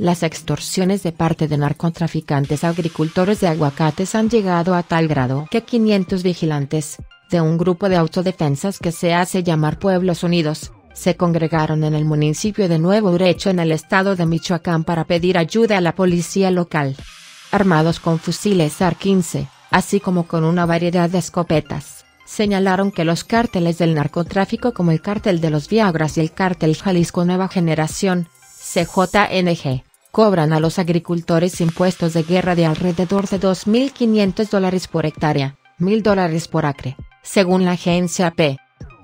Las extorsiones de parte de narcotraficantes a agricultores de aguacates han llegado a tal grado que 500 vigilantes, de un grupo de autodefensas que se hace llamar Pueblos Unidos, se congregaron en el municipio de Nuevo Urecho en el estado de Michoacán para pedir ayuda a la policía local. Armados con fusiles AR-15, así como con una variedad de escopetas, señalaron que los cárteles del narcotráfico como el cártel de los Viagras y el cártel Jalisco Nueva Generación, CJNG, cobran a los agricultores impuestos de guerra de alrededor de 2.500 dólares por hectárea, 1.000 dólares por acre, según la agencia P.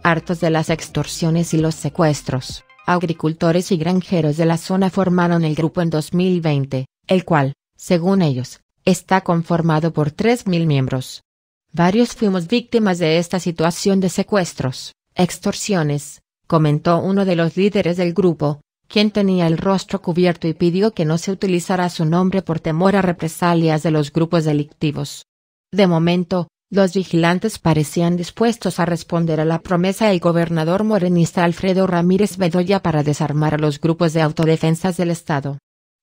Hartos de las extorsiones y los secuestros, agricultores y granjeros de la zona formaron el grupo en 2020, el cual, según ellos, está conformado por 3.000 miembros. Varios fuimos víctimas de esta situación de secuestros, extorsiones, comentó uno de los líderes del grupo, quien tenía el rostro cubierto y pidió que no se utilizara su nombre por temor a represalias de los grupos delictivos. De momento, los vigilantes parecían dispuestos a responder a la promesa del gobernador morenista Alfredo Ramírez Bedoya para desarmar a los grupos de autodefensas del Estado.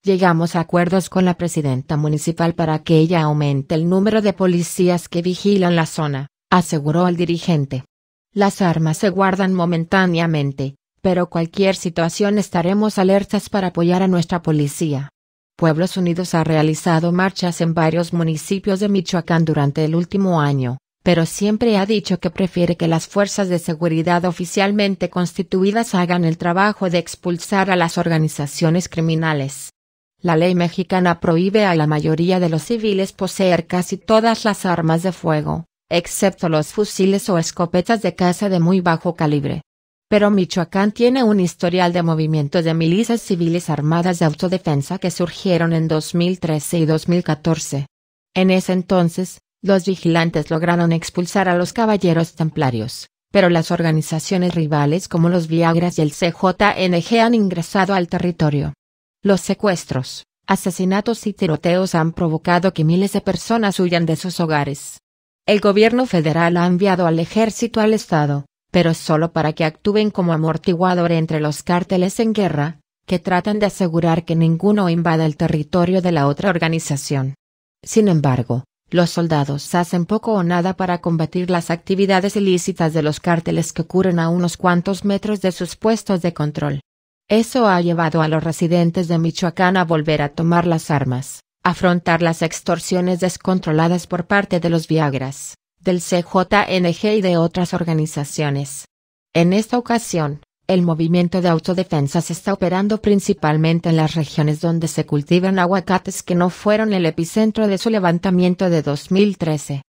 Llegamos a acuerdos con la presidenta municipal para que ella aumente el número de policías que vigilan la zona, aseguró el dirigente. Las armas se guardan momentáneamente, pero cualquier situación estaremos alertas para apoyar a nuestra policía. Pueblos Unidos ha realizado marchas en varios municipios de Michoacán durante el último año, pero siempre ha dicho que prefiere que las fuerzas de seguridad oficialmente constituidas hagan el trabajo de expulsar a las organizaciones criminales. La ley mexicana prohíbe a la mayoría de los civiles poseer casi todas las armas de fuego, excepto los fusiles o escopetas de caza de muy bajo calibre. Pero Michoacán tiene un historial de movimientos de milicias civiles armadas de autodefensa que surgieron en 2013 y 2014. En ese entonces, los vigilantes lograron expulsar a los caballeros templarios, pero las organizaciones rivales como los Viagras y el CJNG han ingresado al territorio. Los secuestros, asesinatos y tiroteos han provocado que miles de personas huyan de sus hogares. El gobierno federal ha enviado al ejército al Estado, pero solo para que actúen como amortiguador entre los cárteles en guerra, que tratan de asegurar que ninguno invada el territorio de la otra organización. Sin embargo, los soldados hacen poco o nada para combatir las actividades ilícitas de los cárteles que ocurren a unos cuantos metros de sus puestos de control. Eso ha llevado a los residentes de Michoacán a volver a tomar las armas, afrontar las extorsiones descontroladas por parte de los Viagras, del CJNG y de otras organizaciones. En esta ocasión, el movimiento de autodefensa se está operando principalmente en las regiones donde se cultivan aguacates que no fueron el epicentro de su levantamiento de 2013.